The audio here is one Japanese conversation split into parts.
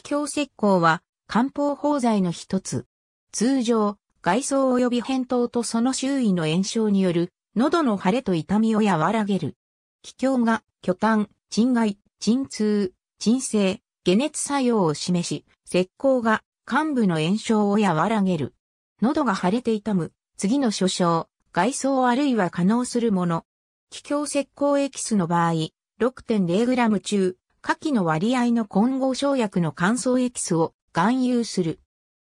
気境石膏は漢方法剤の一つ。通常、外装及び扁桃とその周囲の炎症による喉の腫れと痛みを和らげる。気境が巨炭、鎮外、鎮痛、鎮静、解熱作用を示し、石膏が患部の炎症を和らげる。喉が腫れて痛む、次の所症、外装あるいは可能するもの。気境石膏エキスの場合、6.0g 中下記の割合の混合生薬の乾燥エキスを含有する。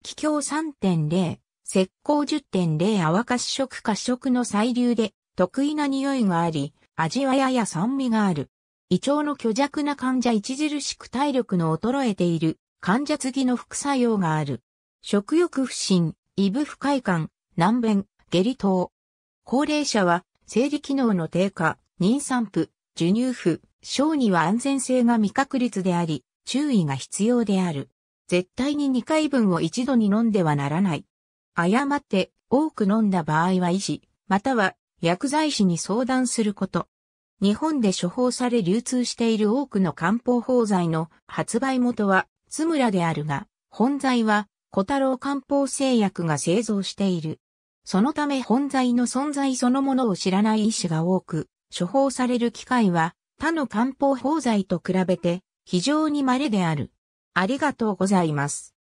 気境3.0、石膏10.0泡し色褐色の細粒で得意な匂いがあり、味わやや酸味がある。胃腸の虚弱な患者著しく体力の衰えている患者次の副作用がある。食欲不振、胃部不快感、難便、下痢等。高齢者は生理機能の低下、妊産婦、授乳婦、小児は安全性が未確率であり、注意が必要である。絶対に2回分を一度に飲んではならない。誤って多く飲んだ場合は医師、または薬剤師に相談すること。日本で処方され流通している多くの漢方法剤の発売元は津村であるが、本剤は小太郎漢方製薬が製造している。そのため本剤の存在そのものを知らない医師が多く、処方される機会は他の漢方包剤と比べて非常に稀である。ありがとうございます。